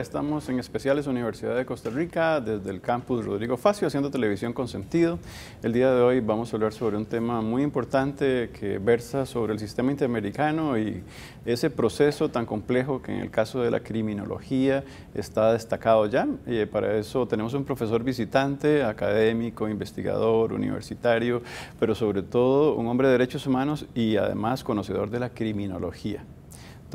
Estamos en especiales Universidad de Costa Rica, desde el campus Rodrigo Facio, haciendo televisión con sentido. El día de hoy vamos a hablar sobre un tema muy importante que versa sobre el sistema interamericano y ese proceso tan complejo que en el caso de la criminología está destacado ya. Eh, para eso tenemos un profesor visitante, académico, investigador, universitario, pero sobre todo un hombre de derechos humanos y además conocedor de la criminología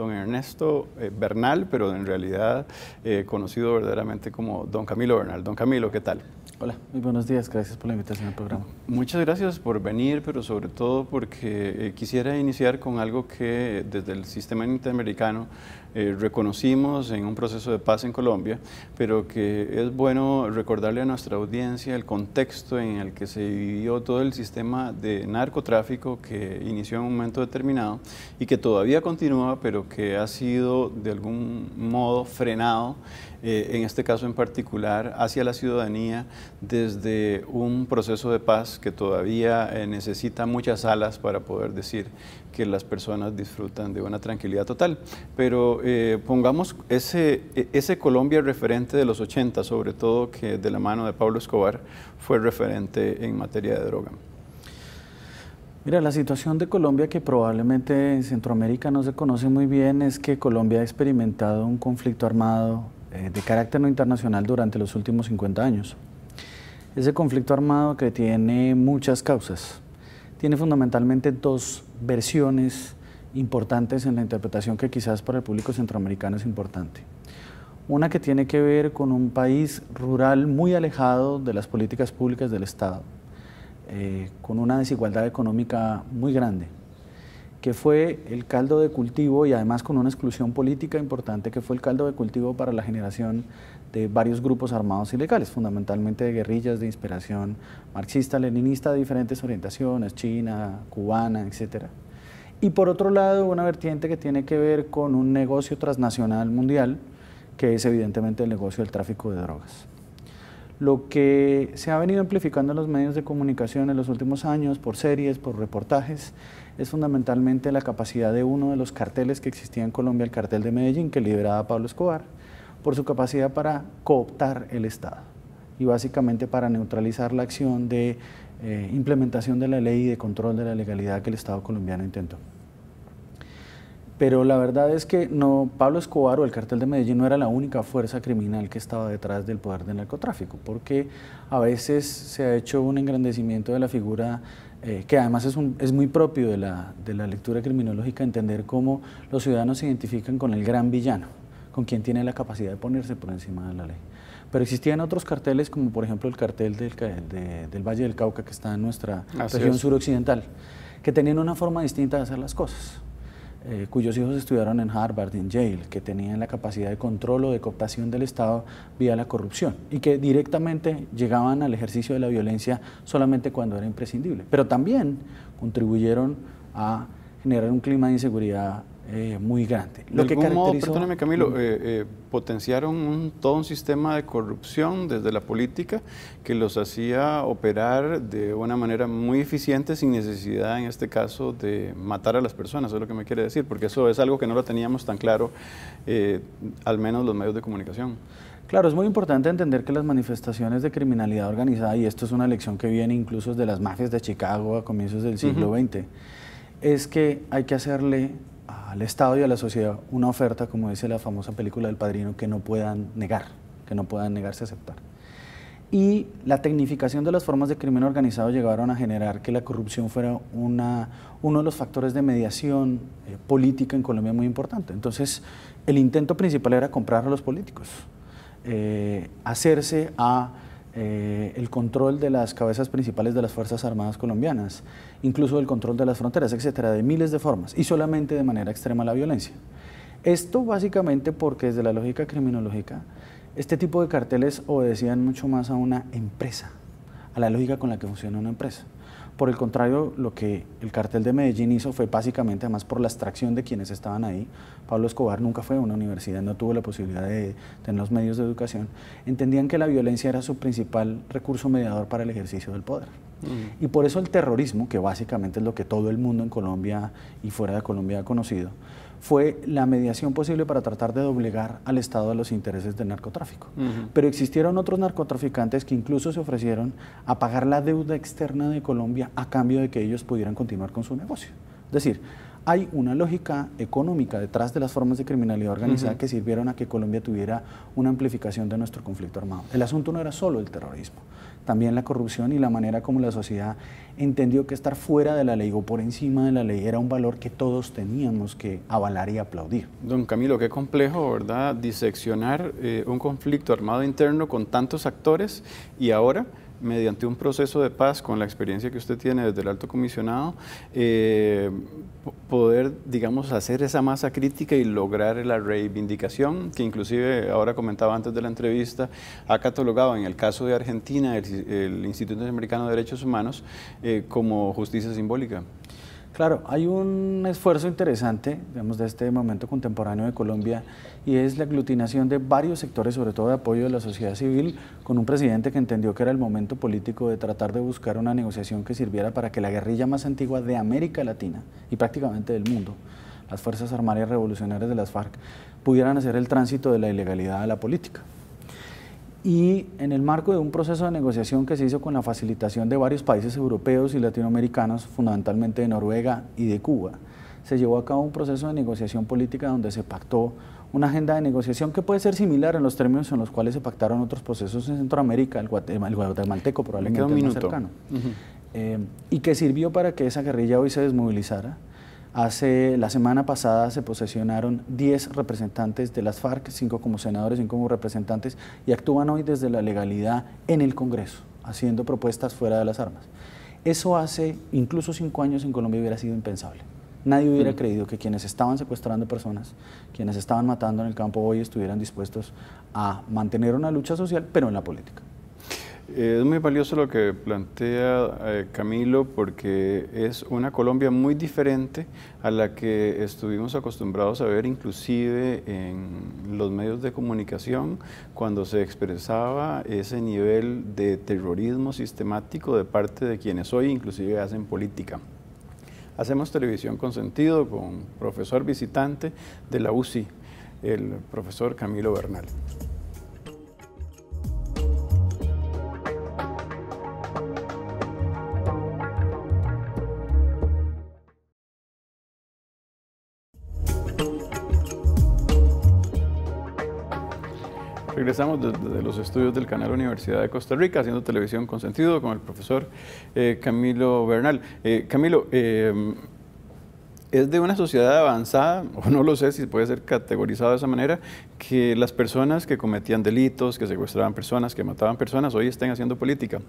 don Ernesto eh, Bernal, pero en realidad eh, conocido verdaderamente como don Camilo Bernal. Don Camilo, ¿qué tal? Hola, muy buenos días, gracias por la invitación al programa. Muchas gracias por venir, pero sobre todo porque eh, quisiera iniciar con algo que desde el sistema interamericano eh, reconocimos en un proceso de paz en Colombia, pero que es bueno recordarle a nuestra audiencia el contexto en el que se vivió todo el sistema de narcotráfico que inició en un momento determinado y que todavía continúa, pero que ha sido de algún modo frenado eh, en este caso en particular, hacia la ciudadanía desde un proceso de paz que todavía eh, necesita muchas alas para poder decir que las personas disfrutan de una tranquilidad total. Pero eh, pongamos ese, e, ese Colombia referente de los 80, sobre todo que de la mano de Pablo Escobar fue referente en materia de droga. Mira, la situación de Colombia que probablemente en Centroamérica no se conoce muy bien es que Colombia ha experimentado un conflicto armado eh, de carácter no internacional durante los últimos 50 años. Ese conflicto armado que tiene muchas causas, tiene fundamentalmente dos versiones importantes en la interpretación que quizás para el público centroamericano es importante. Una que tiene que ver con un país rural muy alejado de las políticas públicas del Estado, eh, con una desigualdad económica muy grande, que fue el caldo de cultivo y además con una exclusión política importante, que fue el caldo de cultivo para la generación de varios grupos armados ilegales, fundamentalmente guerrillas de inspiración marxista, leninista, de diferentes orientaciones, china, cubana, etc. Y por otro lado, una vertiente que tiene que ver con un negocio transnacional mundial, que es evidentemente el negocio del tráfico de drogas. Lo que se ha venido amplificando en los medios de comunicación en los últimos años, por series, por reportajes, es fundamentalmente la capacidad de uno de los carteles que existía en Colombia, el cartel de Medellín, que lideraba Pablo Escobar, por su capacidad para cooptar el Estado y básicamente para neutralizar la acción de eh, implementación de la ley y de control de la legalidad que el Estado colombiano intentó. Pero la verdad es que no, Pablo Escobar o el cartel de Medellín no era la única fuerza criminal que estaba detrás del poder del narcotráfico, porque a veces se ha hecho un engrandecimiento de la figura eh, que además es, muy propio de la, lectura criminológica entender cómo los ciudadanos se identifican con el gran villano, con quien tiene la capacidad de ponerse por encima de la ley. Pero existían otros carteles, como por ejemplo el cartel del, Valle del Cauca, que está en nuestra región suroccidental, que tenían una forma distinta de hacer las cosas. Eh, cuyos hijos estudiaron en Harvard, en Yale, que tenían la capacidad de control o de cooptación del Estado vía la corrupción y que directamente llegaban al ejercicio de la violencia solamente cuando era imprescindible. Pero también contribuyeron a generar un clima de inseguridad eh, muy grande. Lo que algún modo, perdóname Camilo, mm. eh, eh, potenciaron todo un sistema de corrupción desde la política que los hacía operar de una manera muy eficiente sin necesidad, en este caso, de matar a las personas, es lo que me quiere decir, porque eso es algo que no lo teníamos tan claro, eh, al menos los medios de comunicación. Claro, es muy importante entender que las manifestaciones de criminalidad organizada, y esto es una lección que viene incluso de las mafias de Chicago a comienzos del siglo XX, es que hay que hacerle al Estado y a la sociedad una oferta, como dice la famosa película del padrino, que no puedan negar, que no puedan negarse a aceptar. Y la tecnificación de las formas de crimen organizado llegaron a generar que la corrupción fuera una, uno de los factores de mediación eh, política en Colombia muy importante. Entonces, el intento principal era comprar a los políticos, eh, hacerse a eh, el control de las cabezas principales de las Fuerzas Armadas colombianas, incluso el control de las fronteras, etcétera, de miles de formas, y solamente de manera extrema la violencia. Esto básicamente porque desde la lógica criminológica, este tipo de carteles obedecían mucho más a una empresa, a la lógica con la que funciona una empresa. Por el contrario, lo que el cartel de Medellín hizo fue básicamente, además por la extracción de quienes estaban ahí, Pablo Escobar nunca fue a una universidad, no tuvo la posibilidad de tener los medios de educación, entendían que la violencia era su principal recurso mediador para el ejercicio del poder. Mm. Y por eso el terrorismo, que básicamente es lo que todo el mundo en Colombia y fuera de Colombia ha conocido, fue la mediación posible para tratar de doblegar al Estado a los intereses del narcotráfico. Pero existieron otros narcotraficantes que incluso se ofrecieron a pagar la deuda externa de Colombia a cambio de que ellos pudieran continuar con su negocio. Es decir, hay una lógica económica detrás de las formas de criminalidad organizada que sirvieron a que Colombia tuviera una amplificación de nuestro conflicto armado. El asunto no era solo el terrorismo también la corrupción y la manera como la sociedad entendió que estar fuera de la ley o por encima de la ley era un valor que todos teníamos que avalar y aplaudir. Don Camilo, qué complejo, ¿verdad? Diseccionar eh, un conflicto armado interno con tantos actores y ahora mediante un proceso de paz, con la experiencia que usted tiene desde el alto comisionado, eh, poder, digamos, hacer esa masa crítica y lograr la reivindicación, que inclusive ahora comentaba antes de la entrevista, ha catalogado en el caso de Argentina el, Instituto Americano de Derechos Humanos eh, como justicia simbólica. Claro, hay un esfuerzo interesante, digamos, de este momento contemporáneo de Colombia y es la aglutinación de varios sectores, sobre todo de apoyo de la sociedad civil, con un presidente que entendió que era el momento político de tratar de buscar una negociación que sirviera para que la guerrilla más antigua de América Latina y prácticamente del mundo, las Fuerzas armarias Revolucionarias de las FARC, pudieran hacer el tránsito de la ilegalidad a la política y en el marco de un proceso de negociación que se hizo con la facilitación de varios países europeos y latinoamericanos, fundamentalmente de Noruega y de Cuba, se llevó a cabo un proceso de negociación política donde se pactó una agenda de negociación que puede ser similar en los términos en los cuales se pactaron otros procesos en Centroamérica, el, guatemalteco probablemente el más cercano, eh, y que sirvió para que esa guerrilla hoy se desmovilizara, Hace, la semana pasada se posesionaron 10 representantes de las FARC, 5 como senadores, 5 como representantes, y actúan hoy desde la legalidad en el Congreso, haciendo propuestas fuera de las armas. Eso hace incluso 5 años en Colombia hubiera sido impensable. Nadie hubiera mm. creído que quienes estaban secuestrando personas, quienes estaban matando en el campo hoy estuvieran dispuestos a mantener una lucha social, pero en la política. Eh, es muy valioso lo que plantea eh, Camilo porque es una Colombia muy diferente a la que estuvimos acostumbrados a ver inclusive en los medios de comunicación cuando se expresaba ese nivel de terrorismo sistemático de parte de quienes hoy inclusive hacen política. Hacemos televisión con sentido con profesor visitante de la UCI, el profesor Camilo Bernal. Estamos desde los estudios del canal Universidad de Costa Rica, haciendo televisión con sentido con el profesor eh, Camilo Bernal. Eh, Camilo, eh, es de una sociedad avanzada, o no lo sé si puede ser categorizado de esa manera, que las personas que cometían delitos, que secuestraban personas, que mataban personas, hoy estén haciendo política.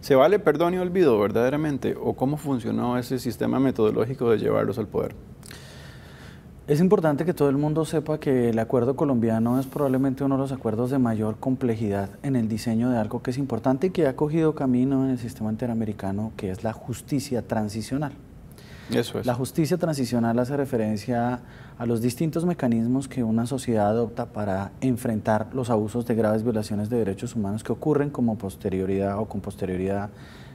¿Se vale perdón y olvido verdaderamente? ¿O cómo funcionó ese sistema metodológico de llevarlos al poder? Es importante que todo el mundo sepa que el acuerdo colombiano es probablemente uno de los acuerdos de mayor complejidad en el diseño de algo que es importante y que ha cogido camino en el sistema interamericano, que es la justicia transicional. Eso es. La justicia transicional hace referencia a los distintos mecanismos que una sociedad adopta para enfrentar los abusos de graves violaciones de derechos humanos que ocurren como posterioridad o con posterioridad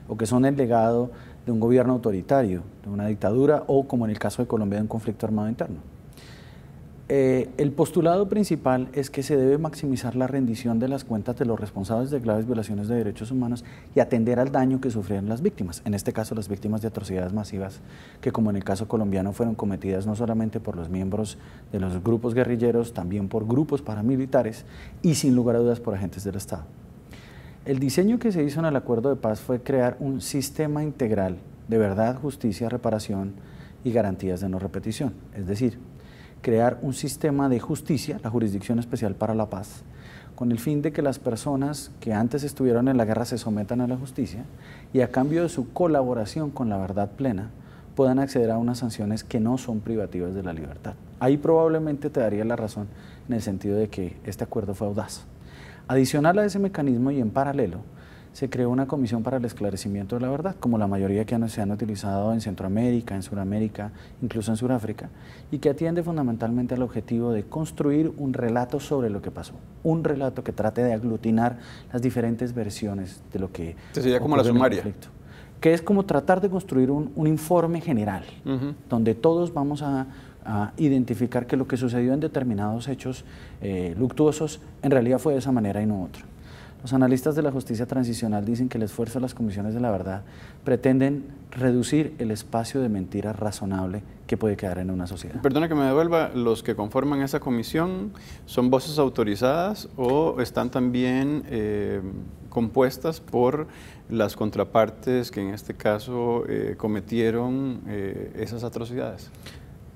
o que son el legado de un gobierno autoritario, de una dictadura o como en el caso de Colombia de un conflicto armado interno. Eh, el postulado principal es que se debe maximizar la rendición de las cuentas de los responsables de graves violaciones de derechos humanos y atender al daño que sufrieron las víctimas, en este caso las víctimas de atrocidades masivas que como en el caso colombiano fueron cometidas no solamente por los miembros de los grupos guerrilleros, también por grupos paramilitares y sin lugar a dudas por agentes del Estado. El diseño que se hizo en el acuerdo de paz fue crear un sistema integral de verdad, justicia, reparación y garantías de no repetición, es decir, crear un sistema de justicia, la Jurisdicción Especial para la Paz, con el fin de que las personas que antes estuvieron en la guerra se sometan a la justicia y a cambio de su colaboración con la verdad plena puedan acceder a unas sanciones que no son privativas de la libertad. Ahí probablemente te daría la razón en el sentido de que este acuerdo fue audaz. Adicional a ese mecanismo y en paralelo, se creó una comisión para el esclarecimiento de la verdad, como la mayoría que se han utilizado en Centroamérica, en Sudamérica, incluso en Sudáfrica, y que atiende fundamentalmente al objetivo de construir un relato sobre lo que pasó, un relato que trate de aglutinar las diferentes versiones de lo que... Se sería como la sumaria. que es como tratar de construir un, informe general, donde todos vamos a, identificar que lo que sucedió en determinados hechos eh, luctuosos en realidad fue de esa manera y no otra. Los analistas de la justicia transicional dicen que el esfuerzo de las comisiones de la verdad pretenden reducir el espacio de mentira razonable que puede quedar en una sociedad. Perdona que me devuelva, ¿los que conforman esa comisión son voces autorizadas o están también eh, compuestas por las contrapartes que en este caso eh, cometieron eh, esas atrocidades?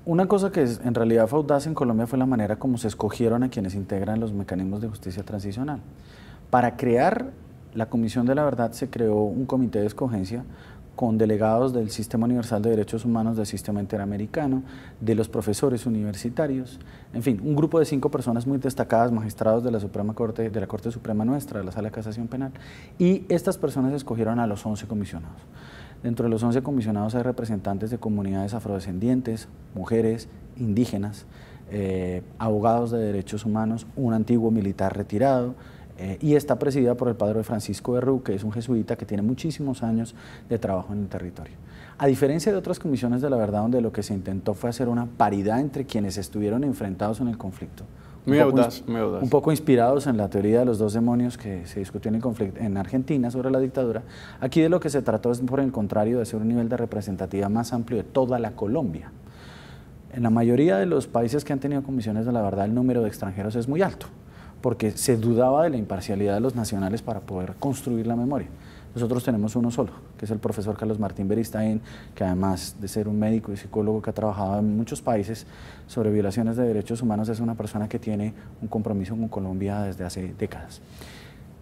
Una cosa que en realidad fue audaz en Colombia fue la manera como se escogieron a quienes integran los mecanismos de justicia transicional. Para crear la Comisión de la Verdad se creó un comité de escogencia con delegados del Sistema Universal de Derechos Humanos del Sistema Interamericano, de los profesores universitarios, en fin, un grupo de cinco personas muy destacadas, magistrados de la Suprema Corte, de la Corte Suprema nuestra, de la Sala de Casación Penal, y estas personas escogieron a los 11 comisionados. Dentro de los 11 comisionados hay representantes de comunidades afrodescendientes, mujeres, indígenas, eh, abogados de derechos humanos, un antiguo militar retirado, eh, y está presidida por el padre Francisco Berru, que es un jesuita que tiene muchísimos años de trabajo en el territorio. A diferencia de otras comisiones de la verdad, donde lo que se intentó fue hacer una paridad entre quienes estuvieron enfrentados en el conflicto. Un poco inspirados en la teoría de los dos demonios que se discutió en conflicto en Argentina sobre la dictadura. Aquí de lo que se trató es, por el contrario, de hacer un nivel de representatividad más amplio de toda la Colombia. En la mayoría de los países que han tenido comisiones de la verdad, el número de extranjeros es muy alto porque se dudaba de la imparcialidad de los nacionales para poder construir la memoria. Nosotros tenemos uno solo, que es el profesor Carlos Martín Beristain, que además de ser un médico y psicólogo que ha trabajado en muchos países sobre violaciones de derechos humanos, es una persona que tiene un compromiso con Colombia desde hace décadas.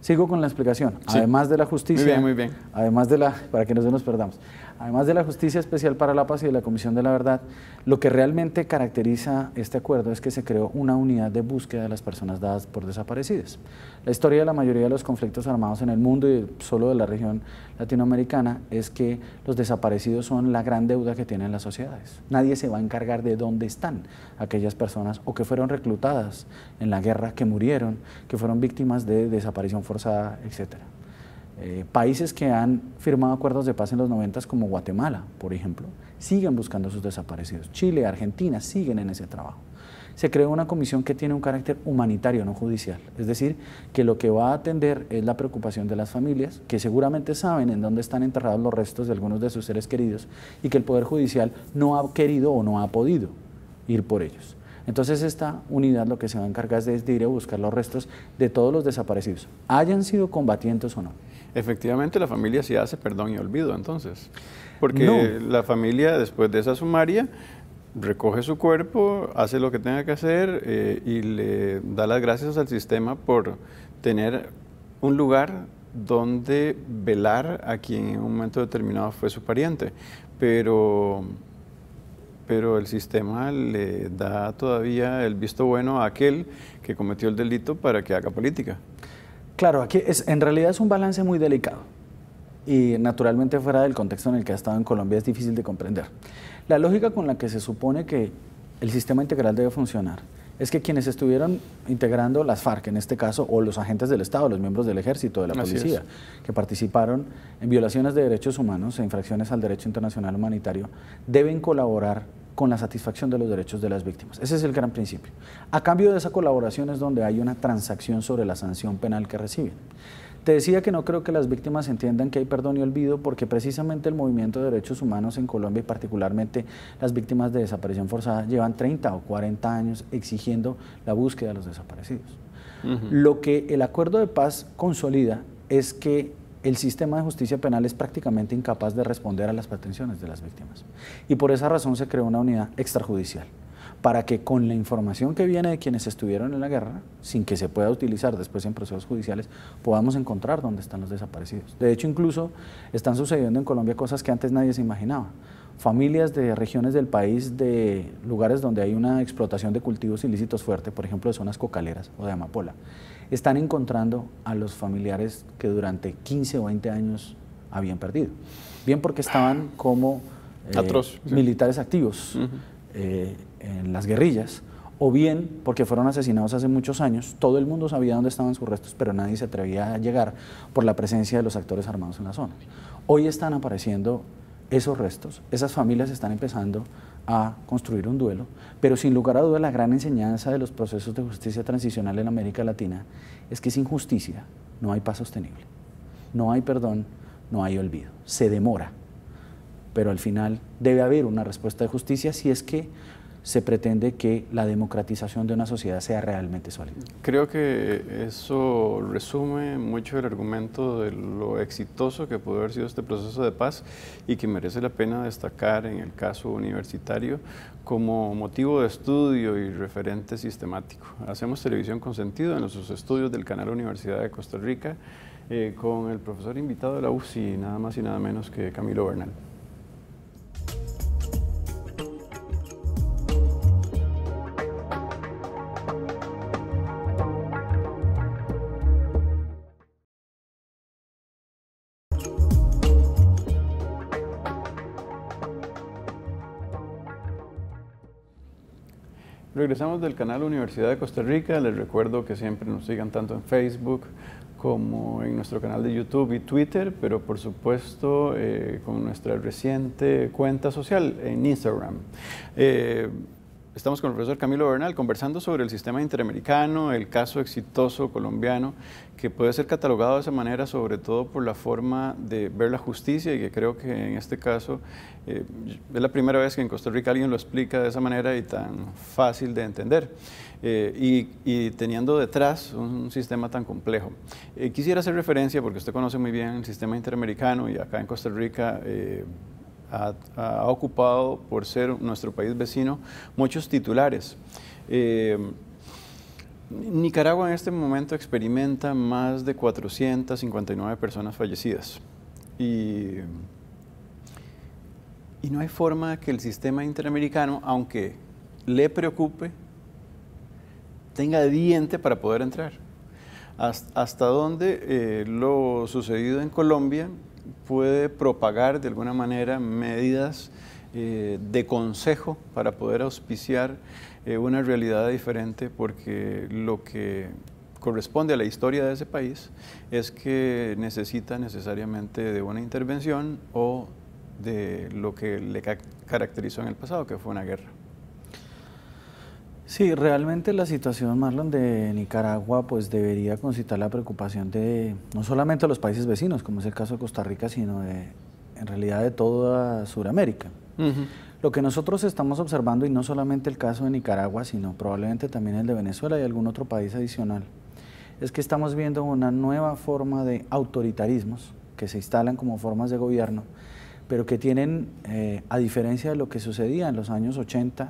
Sigo con la explicación. Además de la justicia, muy bien, muy bien. además de la, para que no se nos perdamos, además de la Justicia Especial para la Paz y de la Comisión de la Verdad, lo que realmente caracteriza este acuerdo es que se creó una unidad de búsqueda de las personas dadas por desaparecidas. La historia de la mayoría de los conflictos armados en el mundo y solo de la región latinoamericana es que los desaparecidos son la gran deuda que tienen las sociedades. Nadie se va a encargar de dónde están aquellas personas o que fueron reclutadas en la guerra, que murieron, que fueron víctimas de desaparición forzada, etcétera. Eh, países que han firmado acuerdos de paz en los 90 como Guatemala, por ejemplo, siguen buscando a sus desaparecidos. Chile, Argentina siguen en ese trabajo. Se creó una comisión que tiene un carácter humanitario, no judicial. Es decir, que lo que va a atender es la preocupación de las familias, que seguramente saben en dónde están enterrados los restos de algunos de sus seres queridos y que el Poder Judicial no ha querido o no ha podido ir por ellos. Entonces esta unidad lo que se va a encargar es de ir a buscar los restos de todos los desaparecidos, hayan sido combatientes o no. Efectivamente, la familia sí hace perdón y olvido, entonces. Porque la familia, después de esa sumaria, recoge su cuerpo, hace lo que tenga que hacer eh, y le da las gracias al sistema por tener un lugar donde velar a quien en un momento determinado fue su pariente. Pero, pero el sistema le da todavía el visto bueno a aquel que cometió el delito para que haga política. Claro, aquí es, en realidad es un balance muy delicado y naturalmente fuera del contexto en el que ha estado en Colombia es difícil de comprender. La lógica con la que se supone que el sistema integral debe funcionar es que quienes estuvieron integrando las FARC en este caso, o los agentes del Estado, los miembros del ejército, de la policía, que participaron en violaciones de derechos humanos e infracciones al derecho internacional humanitario, deben colaborar con la satisfacción de los derechos de las víctimas. Ese es el gran principio. A cambio de esa colaboración es donde hay una transacción sobre la sanción penal que reciben. Te decía que no creo que las víctimas entiendan que hay perdón y olvido porque precisamente el movimiento de derechos humanos en Colombia y particularmente las víctimas de desaparición forzada llevan 30 o 40 años exigiendo la búsqueda de los desaparecidos. Lo que el acuerdo de paz consolida es que el sistema de justicia penal es prácticamente incapaz de responder a las pretensiones de las víctimas. Y por esa razón se creó una unidad extrajudicial para que con la información que viene de quienes estuvieron en la guerra, sin que se pueda utilizar después en procesos judiciales, podamos encontrar dónde están los desaparecidos. De hecho, incluso están sucediendo en Colombia cosas que antes nadie se imaginaba. Familias de regiones del país, de lugares donde hay una explotación de cultivos ilícitos fuerte, por ejemplo de zonas cocaleras o de amapola, están encontrando a los familiares que durante 15 o 20 años habían perdido. Bien porque estaban como eh, militares activos en las guerrillas, o bien porque fueron asesinados hace muchos años, todo el mundo sabía dónde estaban sus restos, pero nadie se atrevía a llegar por la presencia de los actores armados en la zona. Hoy están apareciendo esos restos, esas familias están empezando a construir un duelo, pero sin lugar a duda la gran enseñanza de los procesos de justicia transicional en América Latina es que sin justicia no hay paz sostenible, no hay perdón, no hay olvido, se demora, pero al final debe haber una respuesta de justicia si es que se pretende que la democratización de una sociedad sea realmente sólida. Creo que eso resume mucho el argumento de lo exitoso que pudo haber sido este proceso de paz y que merece la pena destacar en el caso universitario como motivo de estudio y referente sistemático. Hacemos televisión con sentido en los estudios del canal Universidad de Costa Rica eh, con el profesor invitado de la UCI, nada más y nada menos que Camilo Bernal. Regresamos del canal Universidad de Costa Rica. Les recuerdo que siempre nos sigan tanto en Facebook como en nuestro canal de YouTube y Twitter, pero por supuesto eh, con nuestra reciente cuenta social en Instagram. Eh, Estamos con el profesor Camilo Bernal conversando sobre el sistema interamericano, el caso exitoso colombiano, que puede ser catalogado de esa manera, sobre todo por la forma de ver la justicia y que creo que en este caso eh, es la primera vez que en Costa Rica alguien lo explica de esa manera y tan fácil de entender. Eh, y, teniendo detrás un sistema tan complejo. Eh, quisiera hacer referencia, porque usted conoce muy bien el sistema interamericano y acá en Costa Rica ha, ocupado, por ser nuestro país vecino, muchos titulares. Eh, Nicaragua en este momento experimenta más de 459 personas fallecidas y, no hay forma que el sistema interamericano, aunque le preocupe, tenga diente para poder entrar. Hasta, donde eh, lo sucedido en Colombia puede propagar de alguna manera medidas eh, de consejo para poder auspiciar eh, una realidad diferente, porque lo que corresponde a la historia de ese país es que necesita necesariamente de una intervención o de lo que le caracterizó en el pasado, que fue una guerra. Sí, realmente la situación, Marlon, de Nicaragua, pues debería concitar la preocupación de no solamente los países vecinos, como es el caso de Costa Rica, sino en realidad de toda Sudamérica. Lo que nosotros estamos observando, y no solamente el caso de Nicaragua, sino probablemente también el de Venezuela y algún otro país adicional, es que estamos viendo una nueva forma de autoritarismos que se instalan como formas de gobierno, pero que tienen, eh, a diferencia de lo que sucedía en los años 80,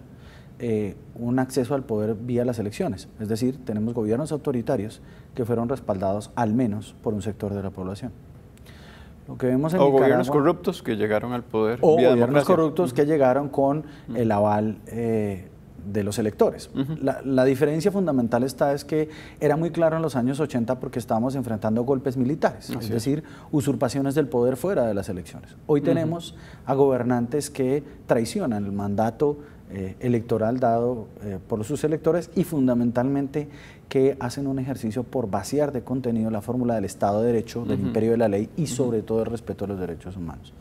eh, un acceso al poder vía las elecciones. Es decir, tenemos gobiernos autoritarios que fueron respaldados al menos por un sector de la población. Lo que vemos o gobiernos corruptos que llegaron al poder. O gobiernos corruptos que llegaron con el aval eh, de los electores. la, diferencia fundamental está es que era muy claro en los años 80 porque estábamos enfrentando golpes militares, es decir, usurpaciones del poder fuera de las elecciones. Hoy tenemos a gobernantes que traicionan el mandato eh, electoral dado eh, por sus electores y fundamentalmente que hacen un ejercicio por vaciar de contenido la fórmula del Estado de Derecho, del imperio de la ley y sobre todo el respeto a los derechos humanos.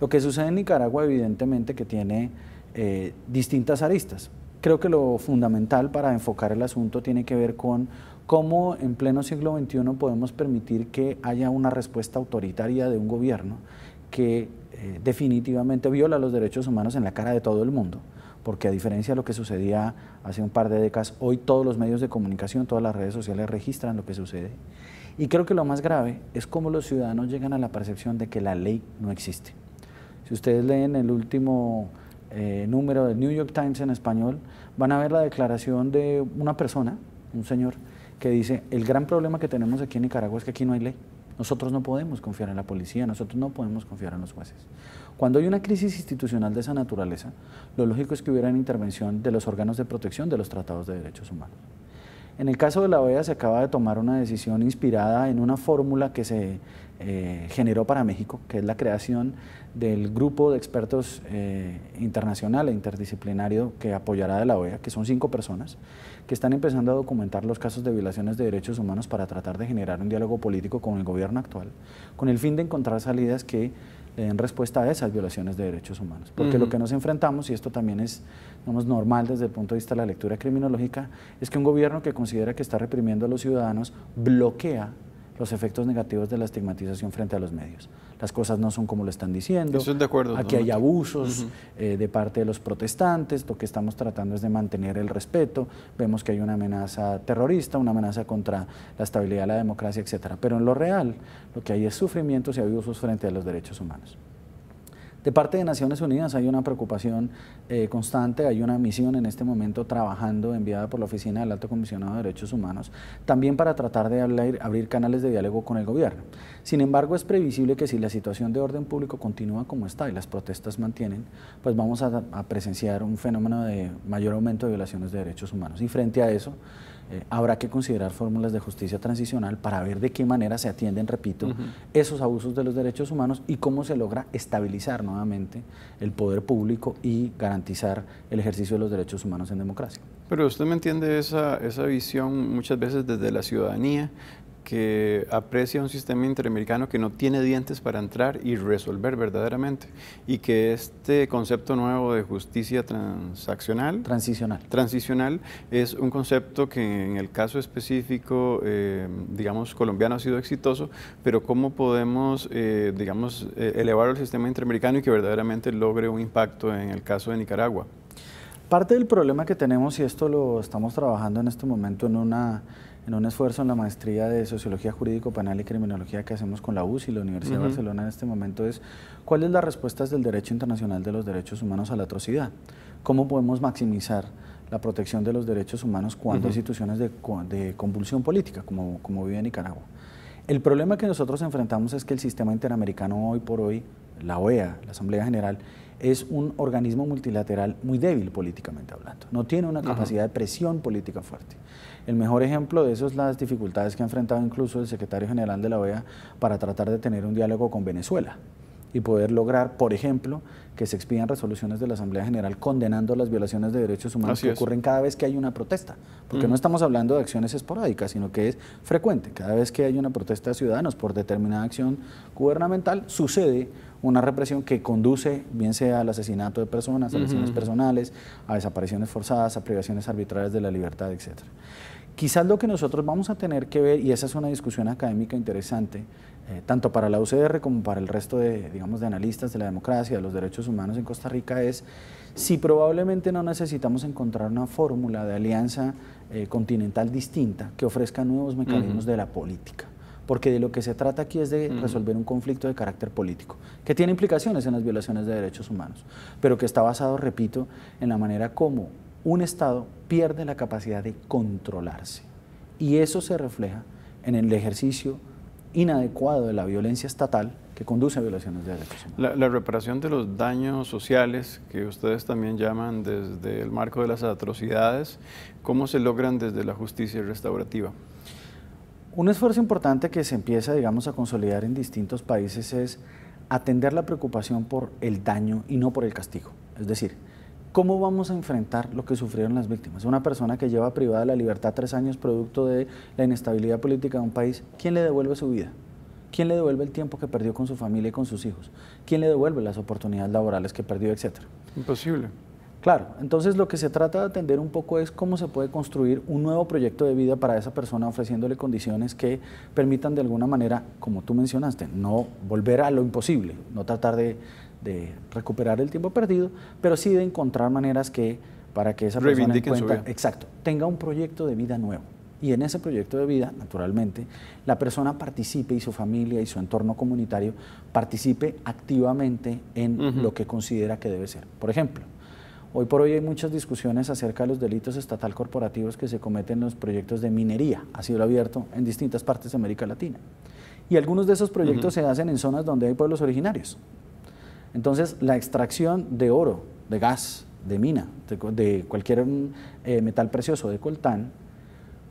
Lo que sucede en Nicaragua evidentemente que tiene eh, distintas aristas. Creo que lo fundamental para enfocar el asunto tiene que ver con cómo en pleno siglo XXI podemos permitir que haya una respuesta autoritaria de un gobierno que eh, definitivamente viola los derechos humanos en la cara de todo el mundo. Porque a diferencia de lo que sucedía hace un par de décadas, hoy todos los medios de comunicación, todas las redes sociales registran lo que sucede. Y creo que lo más grave es cómo los ciudadanos llegan a la percepción de que la ley no existe. Si ustedes leen el último eh, número del New York Times en español, van a ver la declaración de una persona, un señor, que dice, el gran problema que tenemos aquí en Nicaragua es que aquí no hay ley. Nosotros no podemos confiar en la policía, nosotros no podemos confiar en los jueces. Cuando hay una crisis institucional de esa naturaleza, lo lógico es que hubiera una intervención de los órganos de protección de los tratados de derechos humanos. En el caso de la OEA se acaba de tomar una decisión inspirada en una fórmula que se eh, generó para México, que es la creación del grupo de expertos eh, internacional e interdisciplinario que apoyará de la OEA, que son cinco personas, que están empezando a documentar los casos de violaciones de derechos humanos para tratar de generar un diálogo político con el gobierno actual, con el fin de encontrar salidas que en respuesta a esas violaciones de derechos humanos. Porque lo que nos enfrentamos, y esto también es normal desde el punto de vista de la lectura criminológica, es que un gobierno que considera que está reprimiendo a los ciudadanos bloquea los efectos negativos de la estigmatización frente a los medios las cosas no son como lo están diciendo. de acuerdo. Aquí hay abusos eh, de parte de los protestantes, lo que estamos tratando es de mantener el respeto, vemos que hay una amenaza terrorista, una amenaza contra la estabilidad de la democracia, etcétera. Pero en lo real, lo que hay es sufrimientos y abusos frente a los derechos humanos. De parte de Naciones Unidas hay una preocupación eh, constante, hay una misión en este momento trabajando enviada por la Oficina del Alto Comisionado de Derechos Humanos, también para tratar de abrir canales de diálogo con el gobierno. Sin embargo, es previsible que si la situación de orden público continúa como está y las protestas mantienen, pues vamos a, a presenciar un fenómeno de mayor aumento de violaciones de derechos humanos. Y frente a eso, eh, habrá que considerar fórmulas de justicia transicional para ver de qué manera se atienden, repito, esos abusos de los derechos humanos y cómo se logra estabilizar nuevamente el poder público y garantizar el ejercicio de los derechos humanos en democracia. Pero usted me entiende esa, esa visión muchas veces desde la ciudadanía, que aprecia un sistema interamericano que no tiene dientes para entrar y resolver verdaderamente. Y que este concepto nuevo de justicia transaccional. Transicional. Transicional es un concepto que en el caso específico, eh, digamos, colombiano ha sido exitoso, pero cómo podemos, eh, digamos, eh, elevar el sistema interamericano y que verdaderamente logre un impacto en el caso de Nicaragua. Parte del problema que tenemos, y esto lo estamos trabajando en este momento en una en un esfuerzo en la maestría de Sociología Jurídico Penal y Criminología que hacemos con la UCI y la Universidad de Barcelona en este momento es cuál es las respuestas del derecho internacional de los derechos humanos a la atrocidad. ¿Cómo podemos maximizar la protección de los derechos humanos cuando hay situaciones de, de, convulsión política, como, como vive Nicaragua? El problema que nosotros enfrentamos es que el sistema interamericano hoy por hoy la OEA, la Asamblea General, es un organismo multilateral muy débil políticamente hablando. No tiene una capacidad de presión política fuerte. El mejor ejemplo de eso es las dificultades que ha enfrentado incluso el secretario general de la OEA para tratar de tener un diálogo con Venezuela y poder lograr, por ejemplo, que se expidan resoluciones de la Asamblea General condenando las violaciones de derechos humanos que ocurren cada vez que hay una protesta. Porque no estamos hablando de acciones esporádicas, sino que es frecuente. Cada vez que hay una protesta de ciudadanos por determinada acción gubernamental, sucede una represión que conduce bien sea al asesinato de personas, a lesiones personales, a desapariciones forzadas, a privaciones arbitrarias de la libertad, etc. Quizás lo que nosotros vamos a tener que ver, y esa es una discusión académica interesante, eh, tanto para la UCR como para el resto de, digamos, de analistas de la democracia, de los derechos humanos en Costa Rica, es si probablemente no necesitamos encontrar una fórmula de alianza eh, continental distinta que ofrezca nuevos mecanismos de la política porque de lo que se trata aquí es de resolver un conflicto de carácter político, que tiene implicaciones en las violaciones de derechos humanos, pero que está basado, repito, en la manera como un Estado pierde la capacidad de controlarse. Y eso se refleja en el ejercicio inadecuado de la violencia estatal que conduce a violaciones de derechos humanos. La, reparación de los daños sociales, que ustedes también llaman desde el marco de las atrocidades, ¿cómo se logran desde la justicia restaurativa? Un esfuerzo importante que se empieza, digamos, a consolidar en distintos países es atender la preocupación por el daño y no por el castigo. Es decir, ¿cómo vamos a enfrentar lo que sufrieron las víctimas? Una persona que lleva privada la libertad tres años producto de la inestabilidad política de un país, ¿quién le devuelve su vida? ¿Quién le devuelve el tiempo que perdió con su familia y con sus hijos? ¿Quién le devuelve las oportunidades laborales que perdió, etcétera? Imposible. Claro, entonces lo que se trata de atender un poco es cómo se puede construir un nuevo proyecto de vida para esa persona ofreciéndole condiciones que permitan de alguna manera, como tú mencionaste, no volver a lo imposible, no tratar de, recuperar el tiempo perdido, pero sí de encontrar maneras que para que esa persona exacto, tenga un proyecto de vida nuevo. Y en ese proyecto de vida, naturalmente, la persona participe y su familia y su entorno comunitario participe activamente en lo que considera que debe ser. Por ejemplo, Hoy por hoy hay muchas discusiones acerca de los delitos estatal corporativos que se cometen en los proyectos de minería, ha sido abierto, en distintas partes de América Latina. Y algunos de esos proyectos se hacen en zonas donde hay pueblos originarios. Entonces, la extracción de oro, de gas, de mina, de, cualquier mm, eh, metal precioso, de coltán,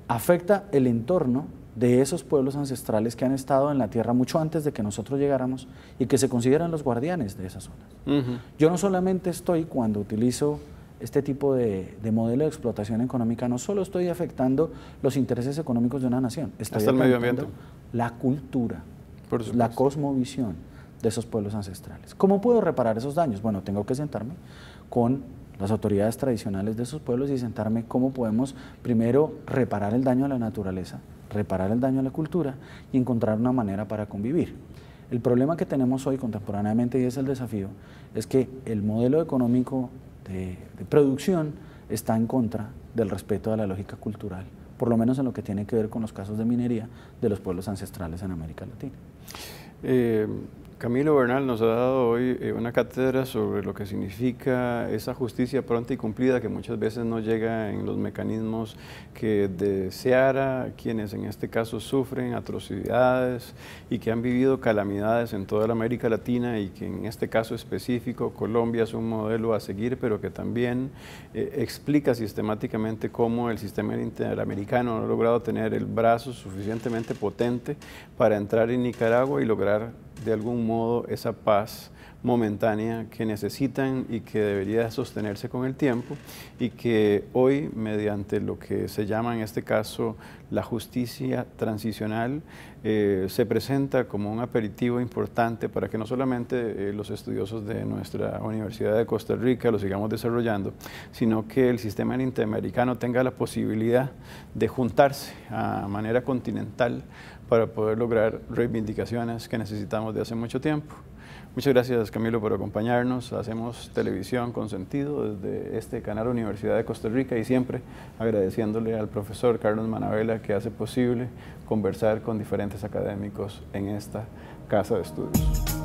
afecta el entorno de esos pueblos ancestrales que han estado en la tierra mucho antes de que nosotros llegáramos y que se consideran los guardianes de esas zonas. Yo no solamente estoy cuando utilizo este tipo de, modelo de explotación económica, no solo estoy afectando los intereses económicos de una nación, estoy afectando medio ambiente. la cultura, la cosmovisión de esos pueblos ancestrales. ¿Cómo puedo reparar esos daños? Bueno, tengo que sentarme con las autoridades tradicionales de esos pueblos y sentarme cómo podemos primero reparar el daño a la naturaleza, reparar el daño a la cultura y encontrar una manera para convivir. El problema que tenemos hoy contemporáneamente, y es el desafío, es que el modelo económico de, producción está en contra del respeto a la lógica cultural, por lo menos en lo que tiene que ver con los casos de minería de los pueblos ancestrales en América Latina. Eh, Camilo Bernal nos ha dado hoy eh, una cátedra sobre lo que significa esa justicia pronta y cumplida que muchas veces no llega en los mecanismos que deseara quienes en este caso sufren atrocidades y que han vivido calamidades en toda la América Latina y que en este caso específico Colombia es un modelo a seguir, pero que también eh, explica sistemáticamente cómo el sistema interamericano no ha logrado tener el brazo suficientemente potente para entrar en Nicaragua y lograr de algún modo esa paz momentánea que necesitan y que debería sostenerse con el tiempo y que hoy mediante lo que se llama en este caso la justicia transicional eh, se presenta como un aperitivo importante para que no solamente eh, los estudiosos de nuestra Universidad de Costa Rica lo sigamos desarrollando, sino que el sistema interamericano tenga la posibilidad de juntarse a manera continental para poder lograr reivindicaciones que necesitamos de hace mucho tiempo. Muchas gracias Camilo por acompañarnos. Hacemos televisión con sentido desde este canal Universidad de Costa Rica y siempre agradeciéndole al profesor Carlos Manabela que hace posible conversar con diferentes académicos en esta casa de estudios.